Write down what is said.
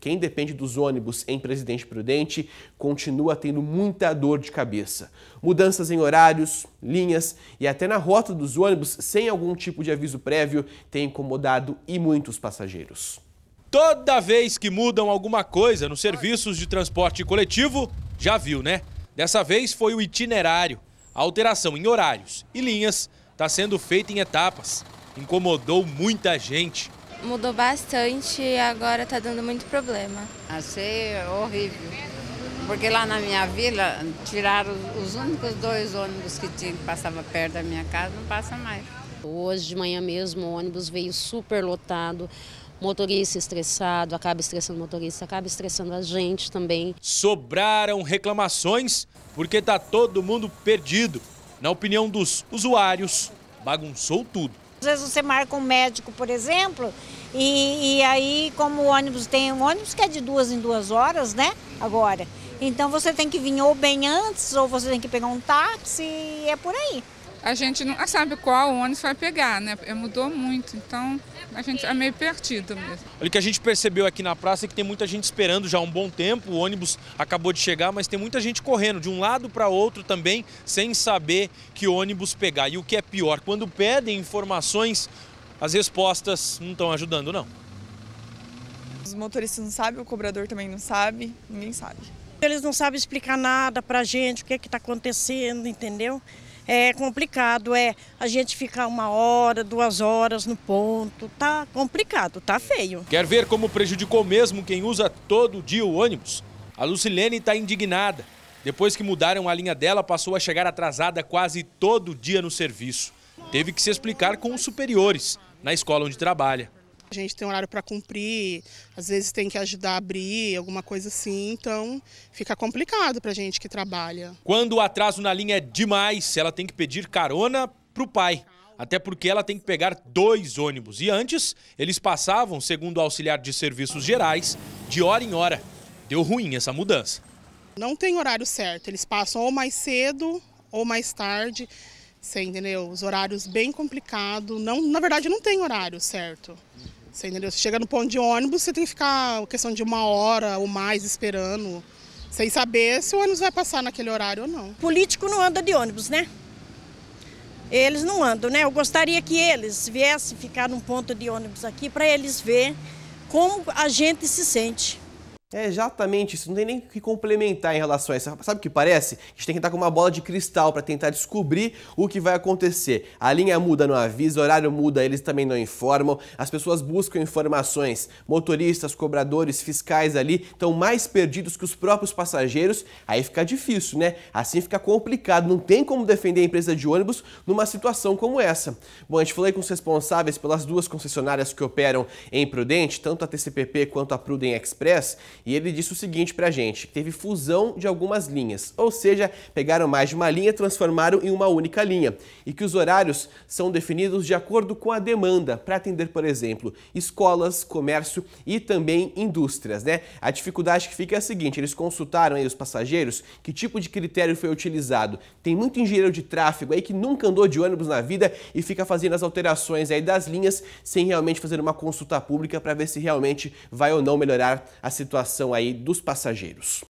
Quem depende dos ônibus em Presidente Prudente continua tendo muita dor de cabeça. Mudanças em horários, linhas e até na rota dos ônibus sem algum tipo de aviso prévio tem incomodado e muitos passageiros. Toda vez que mudam alguma coisa nos serviços de transporte coletivo, já viu, né? Dessa vez foi o itinerário. A alteração em horários e linhas está sendo feita em etapas. Incomodou muita gente mudou bastante e agora está dando muito problema. Achei horrível, porque lá na minha vila tiraram os únicos dois ônibus que tinha que passava perto da minha casa, não passa mais. Hoje de manhã mesmo o ônibus veio super lotado, motorista estressado, acaba estressando o motorista, acaba estressando a gente também. Sobraram reclamações porque está todo mundo perdido. Na opinião dos usuários, bagunçou tudo. Às vezes você marca um médico, por exemplo, e, e aí como o ônibus tem um ônibus que é de duas em duas horas, né? Agora. Então você tem que vir ou bem antes, ou você tem que pegar um táxi, e é por aí a gente não ah, sabe qual ônibus vai pegar, né? É, mudou muito, então a gente é meio perdido mesmo. O que a gente percebeu aqui na praça é que tem muita gente esperando já há um bom tempo, o ônibus acabou de chegar, mas tem muita gente correndo de um lado para outro também, sem saber que ônibus pegar. E o que é pior, quando pedem informações, as respostas não estão ajudando, não. Os motoristas não sabem, o cobrador também não sabe, ninguém sabe. Eles não sabem explicar nada a gente, o que é está acontecendo, entendeu? é complicado, é a gente ficar uma hora, duas horas no ponto, tá complicado, tá feio. Quer ver como prejudicou mesmo quem usa todo dia o ônibus? A Lucilene está indignada. Depois que mudaram a linha dela, passou a chegar atrasada quase todo dia no serviço. Teve que se explicar com os superiores na escola onde trabalha. A gente tem horário para cumprir, às vezes tem que ajudar a abrir, alguma coisa assim, então fica complicado para gente que trabalha. Quando o atraso na linha é demais, ela tem que pedir carona para o pai. Até porque ela tem que pegar dois ônibus. E antes, eles passavam, segundo o auxiliar de serviços gerais, de hora em hora. Deu ruim essa mudança. Não tem horário certo. Eles passam ou mais cedo ou mais tarde. Você entendeu? Os horários bem complicados. Não, na verdade, não tem horário certo. Você entendeu? Você chega no ponto de ônibus, você tem que ficar questão de uma hora ou mais esperando, sem saber se o ônibus vai passar naquele horário ou não. Político não anda de ônibus, né? Eles não andam, né? Eu gostaria que eles viessem ficar num ponto de ônibus aqui para eles ver como a gente se sente. É exatamente isso, não tem nem o que complementar em relação a isso. Sabe o que parece? A gente tem que estar com uma bola de cristal para tentar descobrir o que vai acontecer. A linha muda não avisa, o horário muda, eles também não informam. As pessoas buscam informações. Motoristas, cobradores, fiscais ali estão mais perdidos que os próprios passageiros. Aí fica difícil, né? Assim fica complicado, não tem como defender a empresa de ônibus numa situação como essa. Bom, a gente falou com os responsáveis pelas duas concessionárias que operam em Prudente, tanto a TCPP quanto a Pruden Express, e ele disse o seguinte pra gente, teve fusão de algumas linhas, ou seja, pegaram mais de uma linha e transformaram em uma única linha, e que os horários são definidos de acordo com a demanda, para atender, por exemplo, escolas, comércio e também indústrias, né? A dificuldade que fica é a seguinte, eles consultaram aí os passageiros que tipo de critério foi utilizado. Tem muito engenheiro de tráfego aí que nunca andou de ônibus na vida e fica fazendo as alterações aí das linhas sem realmente fazer uma consulta pública para ver se realmente vai ou não melhorar a situação participação aí dos passageiros.